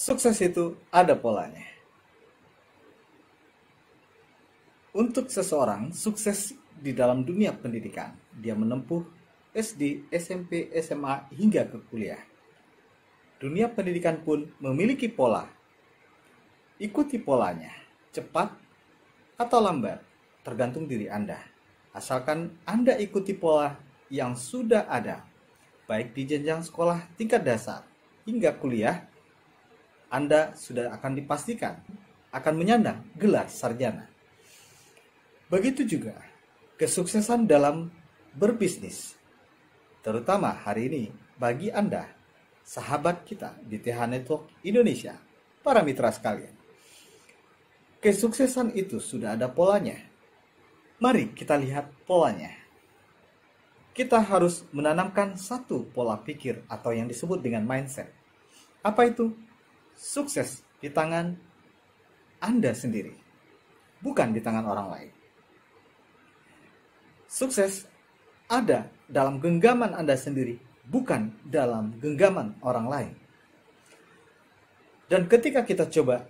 Sukses itu ada polanya. Untuk seseorang sukses di dalam dunia pendidikan, dia menempuh SD, SMP, SMA hingga ke kuliah. Dunia pendidikan pun memiliki pola. Ikuti polanya, cepat atau lambat, tergantung diri Anda. Asalkan Anda ikuti pola yang sudah ada, baik di jenjang sekolah tingkat dasar hingga kuliah anda sudah akan dipastikan akan menyandang gelar sarjana. Begitu juga kesuksesan dalam berbisnis, terutama hari ini bagi Anda, sahabat kita di TH Network Indonesia, para mitra sekalian. Kesuksesan itu sudah ada polanya. Mari kita lihat polanya. Kita harus menanamkan satu pola pikir atau yang disebut dengan mindset. Apa itu? sukses di tangan Anda sendiri, bukan di tangan orang lain. Sukses ada dalam genggaman Anda sendiri, bukan dalam genggaman orang lain. Dan ketika kita coba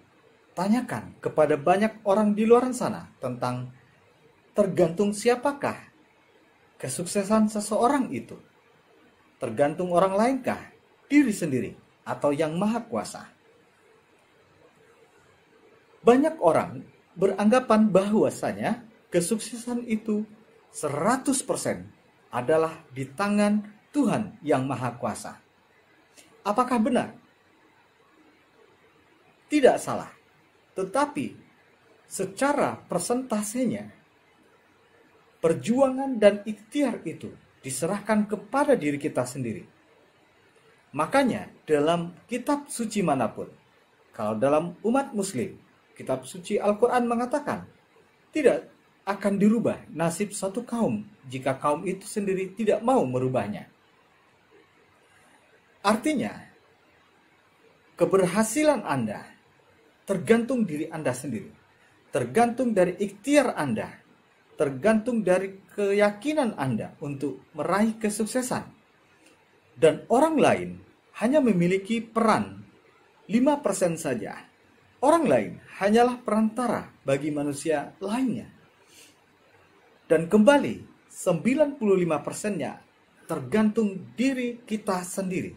tanyakan kepada banyak orang di luar sana tentang tergantung siapakah kesuksesan seseorang itu, tergantung orang lainkah, diri sendiri, atau yang maha kuasa. Banyak orang beranggapan bahwasanya kesuksesan itu 100% adalah di tangan Tuhan yang Maha Kuasa. Apakah benar? Tidak salah. Tetapi secara persentasenya perjuangan dan ikhtiar itu diserahkan kepada diri kita sendiri. Makanya dalam kitab suci manapun, kalau dalam umat muslim Kitab suci Al-Quran mengatakan, tidak akan dirubah nasib satu kaum jika kaum itu sendiri tidak mau merubahnya. Artinya, keberhasilan Anda tergantung diri Anda sendiri, tergantung dari ikhtiar Anda, tergantung dari keyakinan Anda untuk meraih kesuksesan. Dan orang lain hanya memiliki peran 5% saja Orang lain hanyalah perantara bagi manusia lainnya. Dan kembali, 95%-nya tergantung diri kita sendiri.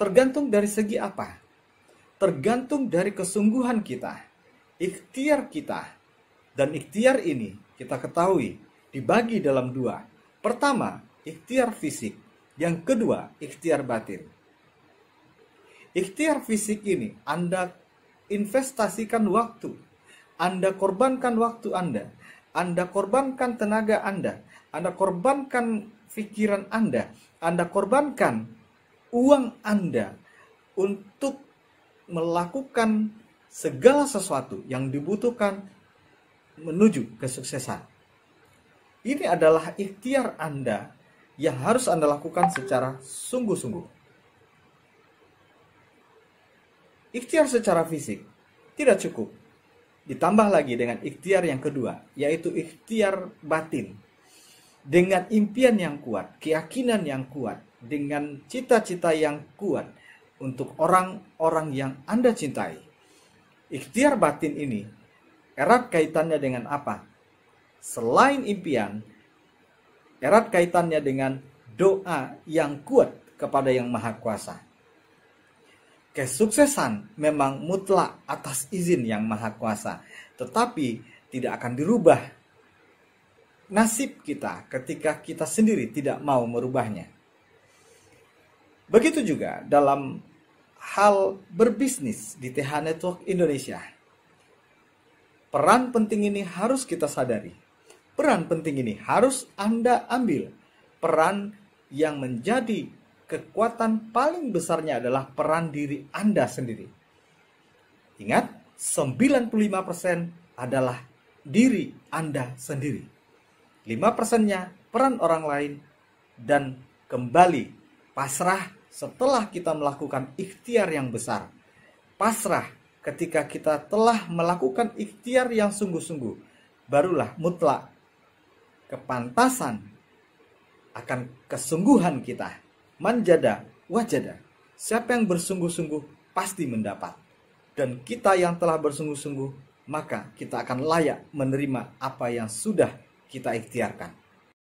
Tergantung dari segi apa? Tergantung dari kesungguhan kita, ikhtiar kita. Dan ikhtiar ini kita ketahui dibagi dalam dua. Pertama, ikhtiar fisik. Yang kedua, ikhtiar batin. Ikhtiar fisik ini Anda investasikan waktu. Anda korbankan waktu Anda. Anda korbankan tenaga Anda. Anda korbankan pikiran Anda. Anda korbankan uang Anda untuk melakukan segala sesuatu yang dibutuhkan menuju kesuksesan. Ini adalah ikhtiar Anda yang harus Anda lakukan secara sungguh-sungguh. Ikhtiar secara fisik tidak cukup. Ditambah lagi dengan ikhtiar yang kedua, yaitu ikhtiar batin. Dengan impian yang kuat, keyakinan yang kuat, dengan cita-cita yang kuat untuk orang-orang yang Anda cintai. Ikhtiar batin ini erat kaitannya dengan apa? Selain impian, erat kaitannya dengan doa yang kuat kepada Yang Maha Kuasa. Kesuksesan memang mutlak atas izin Yang Maha Kuasa, tetapi tidak akan dirubah nasib kita ketika kita sendiri tidak mau merubahnya. Begitu juga dalam hal berbisnis di TH Network Indonesia. Peran penting ini harus kita sadari. Peran penting ini harus Anda ambil. Peran yang menjadi kekuatan paling besarnya adalah peran diri Anda sendiri. Ingat, 95% adalah diri Anda sendiri. 5%-nya peran orang lain dan kembali pasrah setelah kita melakukan ikhtiar yang besar. Pasrah ketika kita telah melakukan ikhtiar yang sungguh-sungguh, barulah mutlak kepantasan akan kesungguhan kita. Manjada, wajada. Siapa yang bersungguh-sungguh pasti mendapat. Dan kita yang telah bersungguh-sungguh, maka kita akan layak menerima apa yang sudah kita ikhtiarkan.